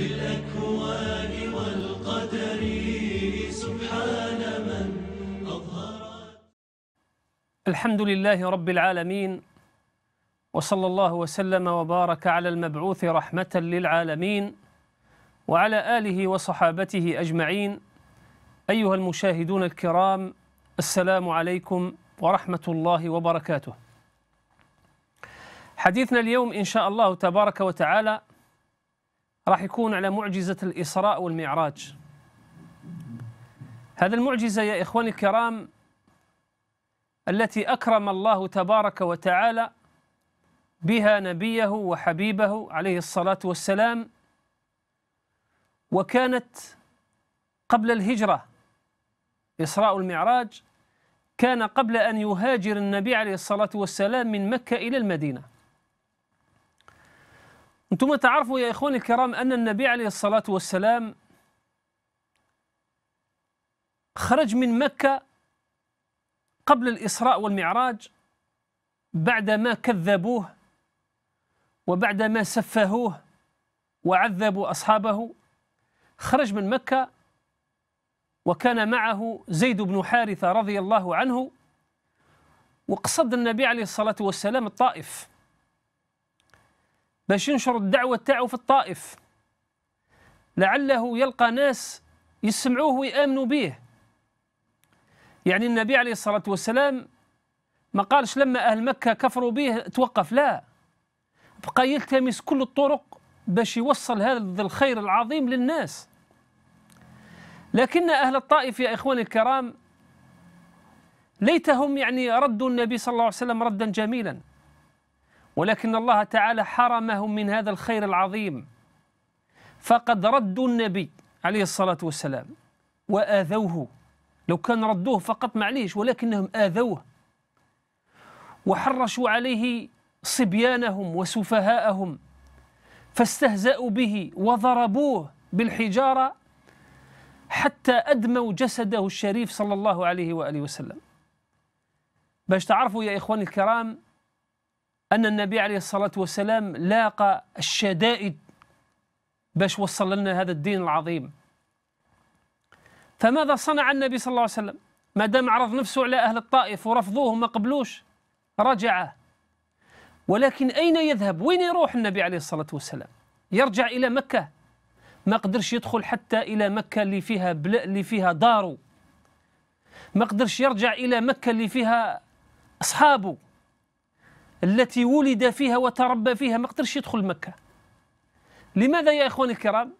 بالأكوان والقدر سبحان من أظهر الحمد لله رب العالمين وصلى الله وسلم وبارك على المبعوث رحمة للعالمين وعلى آله وصحابته أجمعين أيها المشاهدون الكرام السلام عليكم ورحمة الله وبركاته حديثنا اليوم إن شاء الله تبارك وتعالى راح يكون على معجزة الإسراء والمعراج هذا المعجزة يا إخواني الكرام التي أكرم الله تبارك وتعالى بها نبيه وحبيبه عليه الصلاة والسلام وكانت قبل الهجرة إسراء المعراج كان قبل أن يهاجر النبي عليه الصلاة والسلام من مكة إلى المدينة أنتم تعرفوا يا إخواني الكرام أن النبي عليه الصلاة والسلام خرج من مكة قبل الإسراء والمعراج بعدما كذبوه وبعدما سفهوه وعذبوا أصحابه خرج من مكة وكان معه زيد بن حارثة رضي الله عنه وقصد النبي عليه الصلاة والسلام الطائف باش ينشر الدعوة تاعو في الطائف لعله يلقى ناس يسمعوه ويآمنوا به يعني النبي عليه الصلاة والسلام ما قالش لما أهل مكة كفروا به توقف لا بقى يلتمس كل الطرق باش يوصل هذا الخير العظيم للناس لكن أهل الطائف يا إخواني الكرام ليتهم يعني ردوا النبي صلى الله عليه وسلم ردا جميلا ولكن الله تعالى حرمهم من هذا الخير العظيم فقد ردوا النبي عليه الصلاة والسلام وآذوه لو كان ردوه فقط معليش ولكنهم آذوه وحرشوا عليه صبيانهم وسفهاءهم فاستهزأوا به وضربوه بالحجارة حتى أدموا جسده الشريف صلى الله عليه وآله وسلم باش تعرفوا يا إخواني الكرام أن النبي عليه الصلاة والسلام لاقى الشدائد باش وصل لنا هذا الدين العظيم فماذا صنع النبي صلى الله عليه وسلم ما دام عرض نفسه على أهل الطائف ورفضوه ما قبلوش رجع ولكن أين يذهب وين يروح النبي عليه الصلاة والسلام يرجع إلى مكة ما قدرش يدخل حتى إلى مكة اللي فيها بل... اللي فيها داره ما قدرش يرجع إلى مكة اللي فيها أصحابه التي ولد فيها وتربى فيها ما قدرش يدخل مكة لماذا يا إخواني الكرام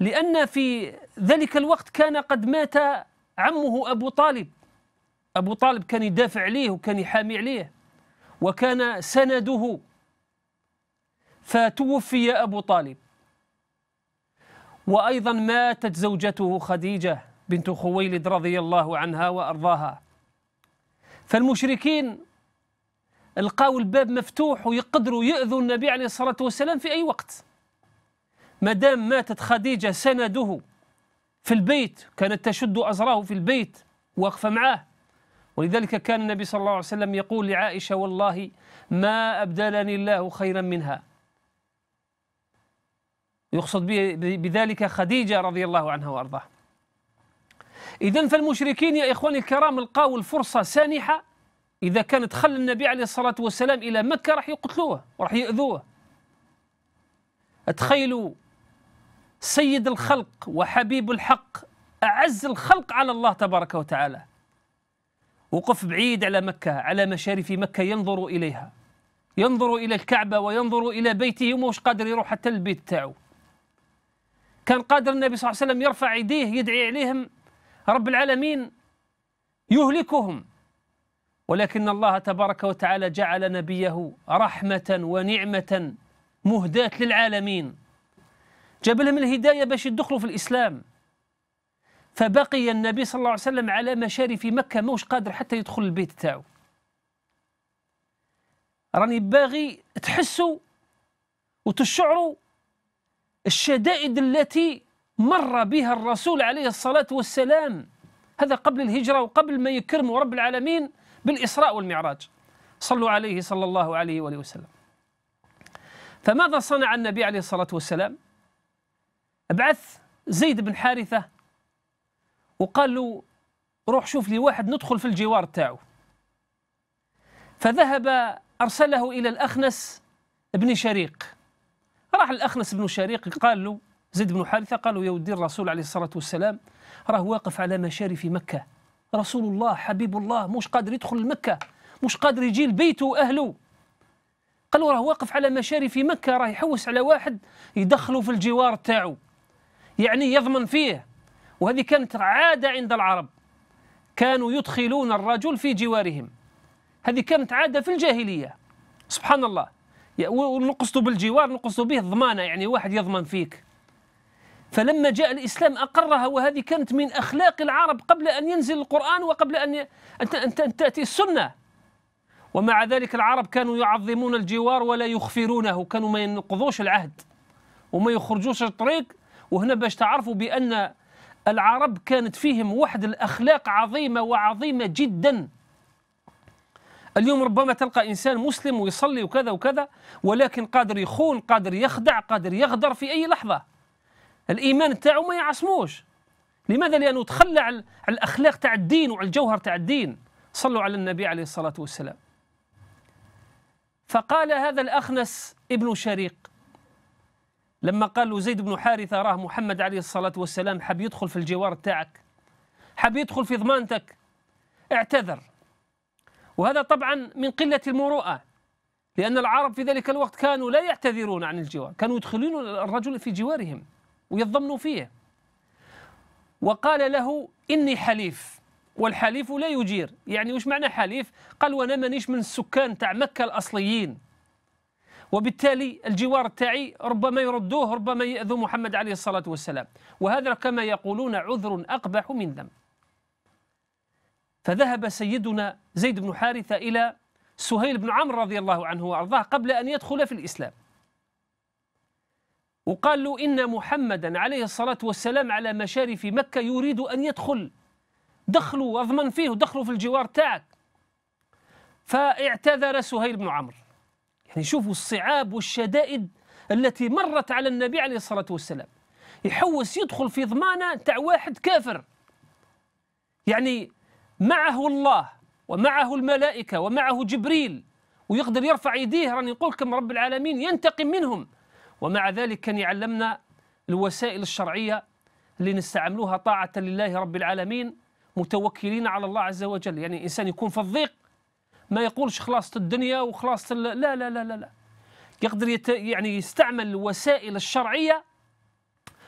لأن في ذلك الوقت كان قد مات عمه أبو طالب أبو طالب كان يدافع عليه وكان يحامي عليه وكان سنده فتوفي أبو طالب وأيضا ماتت زوجته خديجة بنت خويلد رضي الله عنها وأرضاها فالمشركين لقاو الباب مفتوح ويقدروا يأذوا النبي عليه الصلاة والسلام في أي وقت مدام ماتت خديجة سنده في البيت كانت تشد أزراه في البيت واقفة معاه ولذلك كان النبي صلى الله عليه وسلم يقول لعائشة والله ما أبدلني الله خيرا منها يقصد بذلك خديجة رضي الله عنها وأرضاه إذا فالمشركين يا إخواني الكرام لقاوا الفرصة سانحة إذا كان دخل النبي عليه الصلاة والسلام إلى مكة راح يقتلوه وراح يأذوه تخيلوا سيد الخلق وحبيب الحق أعز الخلق على الله تبارك وتعالى وقف بعيد على مكة على مشارف مكة ينظر إليها ينظر إلى الكعبة وينظر إلى بيته وموش قادر يروح حتى البيت تاعه كان قادر النبي صلى الله عليه وسلم يرفع يديه يدعي عليهم رب العالمين يهلكهم ولكن الله تبارك وتعالى جعل نبيه رحمة ونعمة مهداة للعالمين جاب لهم الهداية باش يدخلوا في الإسلام فبقي النبي صلى الله عليه وسلم على مشارف مكة موش قادر حتى يدخل البيت تاعو راني باغي تحسوا وتشعروا الشدائد التي مر بها الرسول عليه الصلاة والسلام هذا قبل الهجرة وقبل ما يكرمه رب العالمين بالإسراء والمعراج صلوا عليه صلى الله عليه وآله وسلم فماذا صنع النبي عليه الصلاة والسلام بعث زيد بن حارثة وقال له روح شوف لي واحد ندخل في الجوار تاعه فذهب أرسله إلى الأخنس بن شريق راح الأخنس بن شريق قال له زيد بن حارثة قال له يا ودي الرسول عليه الصلاة والسلام راه واقف على مشارف مكة رسول الله حبيب الله مش قادر يدخل لمكة مش قادر يجي لبيته وأهله قالوا راه واقف على مشاري في مكة راه يحوس على واحد يدخله في الجوار تاعو يعني يضمن فيه وهذه كانت عادة عند العرب كانوا يدخلون الرجل في جوارهم هذه كانت عادة في الجاهلية سبحان الله ونقصد بالجوار نقصد به الضمانة يعني واحد يضمن فيك فلما جاء الإسلام أقرها وهذه كانت من أخلاق العرب قبل أن ينزل القرآن وقبل أن أن تأتي السنة ومع ذلك العرب كانوا يعظمون الجوار ولا يخفرونه كانوا ما ينقضوش العهد وما يخرجوش الطريق وهنا باش تعرفوا بأن العرب كانت فيهم واحد الأخلاق عظيمة وعظيمة جدا اليوم ربما تلقى إنسان مسلم ويصلي وكذا وكذا ولكن قادر يخون قادر يخدع قادر يغدر في أي لحظة الايمان تاعو ما يعصموش لماذا لانه تخلى على الاخلاق تاع الدين وعلى الجوهر تاع الدين صلوا على النبي عليه الصلاه والسلام فقال هذا الاخنس ابن شريق لما قال له زيد بن حارثه راه محمد عليه الصلاه والسلام حاب يدخل في الجوار تاعك حاب يدخل في ضمانتك اعتذر وهذا طبعا من قله المروءه لأن العرب في ذلك الوقت كانوا لا يعتذرون عن الجوار كانوا يدخلون الرجل في جوارهم ويتضمنوا فيه وقال له إني حليف والحليف لا يجير يعني وش معنى حليف قال وانا مانيش من السكان تاع مكة الأصليين وبالتالي الجوار تاعي ربما يردوه ربما يأذوا محمد عليه الصلاة والسلام وهذا كما يقولون عذر أقبح من ذنب فذهب سيدنا زيد بن حارثة إلى سهيل بن عمرو رضي الله عنه وأرضاه قبل أن يدخل في الإسلام وقال له إن محمدا عليه الصلاة والسلام على مشارف مكة يريد أن يدخل دخلوا أضمن فيه ودخلوا في الجوار تاعك فاعتذر سهيل بن عمرو يعني شوفوا الصعاب والشدائد التي مرت على النبي عليه الصلاة والسلام يحوس يدخل في ضمانة تاع واحد كافر يعني معه الله ومعه الملائكة ومعه جبريل ويقدر يرفع يديه راني نقول لكم رب العالمين ينتقم منهم ومع ذلك كان يعلمنا الوسائل الشرعية اللي نستعملوها طاعة لله رب العالمين متوكلين على الله عز وجل يعني الإنسان يكون في الضيق ما يقولش خلاصة الدنيا وخلاصة لا لا لا لا لا يقدر يت يعني يستعمل الوسائل الشرعية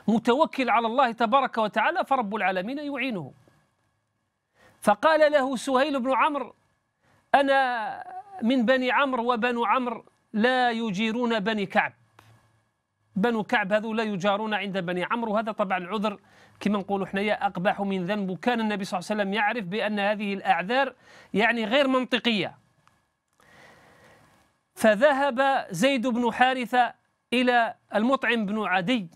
متوكل على الله تبارك وتعالى فرب العالمين يعينه فقال له سهيل بن عمرو أنا من بني عمرو وبنو عمرو لا يجيرون بني كعب بنو كعب هذو لا يجارون عند بني عمرو وهذا طبعا عذر كما نقولوا حنايا أقبح من ذنب كان النبي صلى الله عليه وسلم يعرف بأن هذه الأعذار يعني غير منطقية فذهب زيد بن حارثة إلى المطعم بن عدي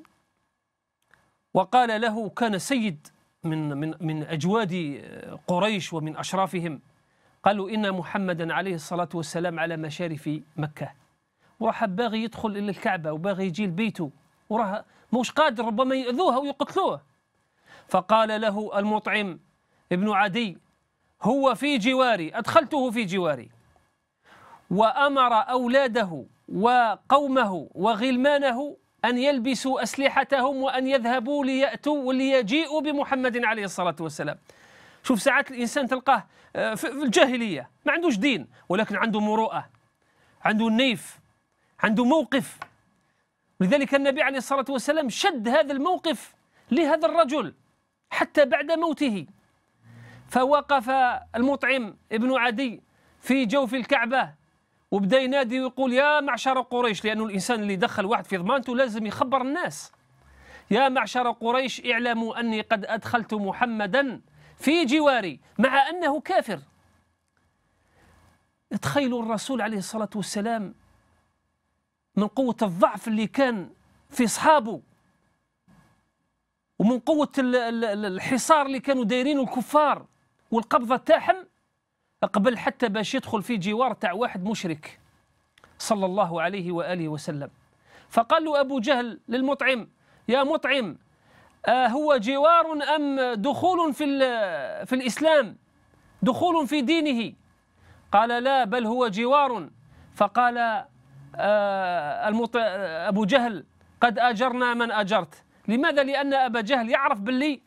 وقال له كان سيد من من من أجواد قريش ومن أشرافهم قالوا إن محمدا عليه الصلاة والسلام على مشارف مكة واحد باغي يدخل الى الكعبه وباغي يجي لبيته وراه مش قادر ربما ياذوه يقتلوه فقال له المطعم ابن عدي هو في جواري ادخلته في جواري وامر اولاده وقومه وغلمانه ان يلبسوا اسلحتهم وان يذهبوا لياتوا وليجيئوا بمحمد عليه الصلاه والسلام شوف ساعات الانسان تلقاه آه، في الجاهليه ما عندوش دين ولكن عنده مروءه عنده النيف عنده موقف ولذلك النبي عليه الصلاة والسلام شد هذا الموقف لهذا الرجل حتى بعد موته فوقف المطعم ابن عدي في جوف الكعبة وبدا ينادي ويقول يا معشر قريش لأن الإنسان اللي دخل واحد في ضمانته لازم يخبر الناس يا معشر قريش اعلموا أني قد أدخلت محمدا في جواري مع أنه كافر تخيلوا الرسول عليه الصلاة والسلام من قوة الضعف اللي كان في أصحابه ومن قوة الحصار اللي كانوا دايرينه الكفار والقبضة تاعهم قبل حتى باش يدخل في جوار تاع واحد مشرك صلى الله عليه وآله وسلم فقال له أبو جهل للمطعم يا مطعم آه هو جوار أم دخول في, في الإسلام دخول في دينه قال لا بل هو جوار فقال آه، المط... آه، أبو جهل قد أجرنا من أجرت لماذا؟ لأن أبا جهل يعرف باللي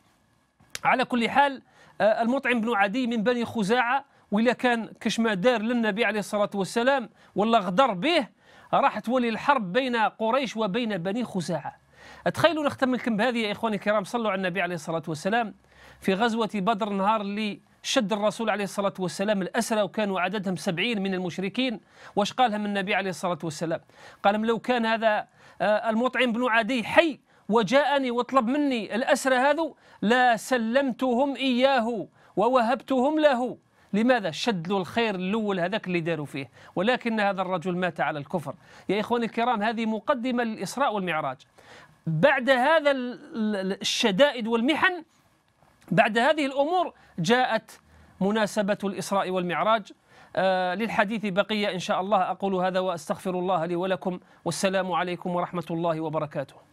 على كل حال آه، المطعم بن عدي من بني خزاعة وإلا كان كش ما دار للنبي عليه الصلاة والسلام ولا غدر به راح تولي الحرب بين قريش وبين بني خزاعة تخيلوا نختم لكم بهذه يا إخواني الكرام صلوا على النبي عليه الصلاة والسلام في غزوة بدر نهار اللي شد الرسول عليه الصلاة والسلام الأسرى وكانوا عددهم سبعين من المشركين واش قالهم النبي عليه الصلاة والسلام قال لو كان هذا آه، المطعم بن عدي حي وجاءني وطلب مني الأسرى هذو لا سلمتهم إياه ووهبتهم له لماذا شد له الخير الاول هذاك اللي داروا فيه ولكن هذا الرجل مات على الكفر يا اخواني الكرام هذه مقدمه للاسراء والمعراج بعد هذا الشدائد والمحن بعد هذه الأمور جاءت مناسبة الإسراء والمعراج آه، للحديث بقية إن شاء الله أقول هذا وأستغفر الله لي ولكم والسلام عليكم ورحمة الله وبركاته